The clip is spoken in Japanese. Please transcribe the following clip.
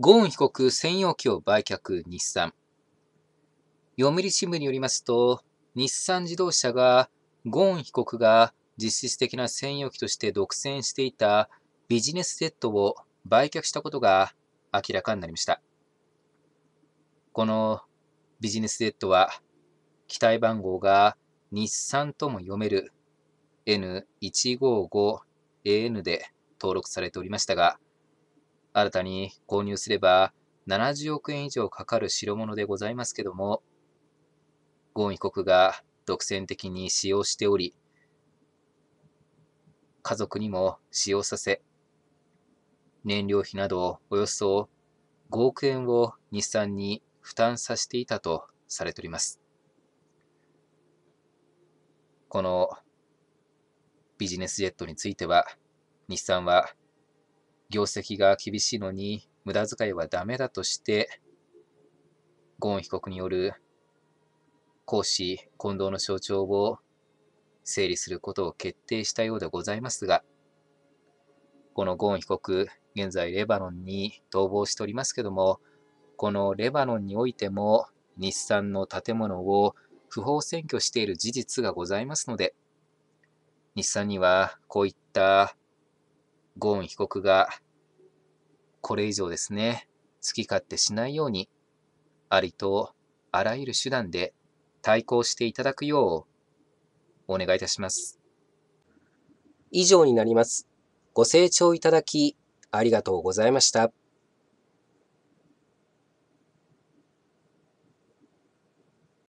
ゴーン被告専用機を売却日産。読売新聞によりますと、日産自動車がゴーン被告が実質的な専用機として独占していたビジネスジェットを売却したことが明らかになりました。このビジネスジェットは機体番号が日産とも読める N155AN で登録されておりましたが、新たに購入すれば70億円以上かかる代物でございますけども、ゴーン被告が独占的に使用しており、家族にも使用させ、燃料費などおよそ5億円を日産に負担させていたとされております。このビジネスジェットについては、日産は業績が厳しいのに無駄遣いはダメだとして、ゴーン被告による講師近藤の象徴を整理することを決定したようでございますが、このゴーン被告、現在レバノンに逃亡しておりますけども、このレバノンにおいても日産の建物を不法占拠している事実がございますので、日産にはこういったゴーン被告がこれ以上ですね、好き勝手しないように、ありとあらゆる手段で対抗していただくようお願いいたします。以上になります。ご清聴いただきありがとうございました。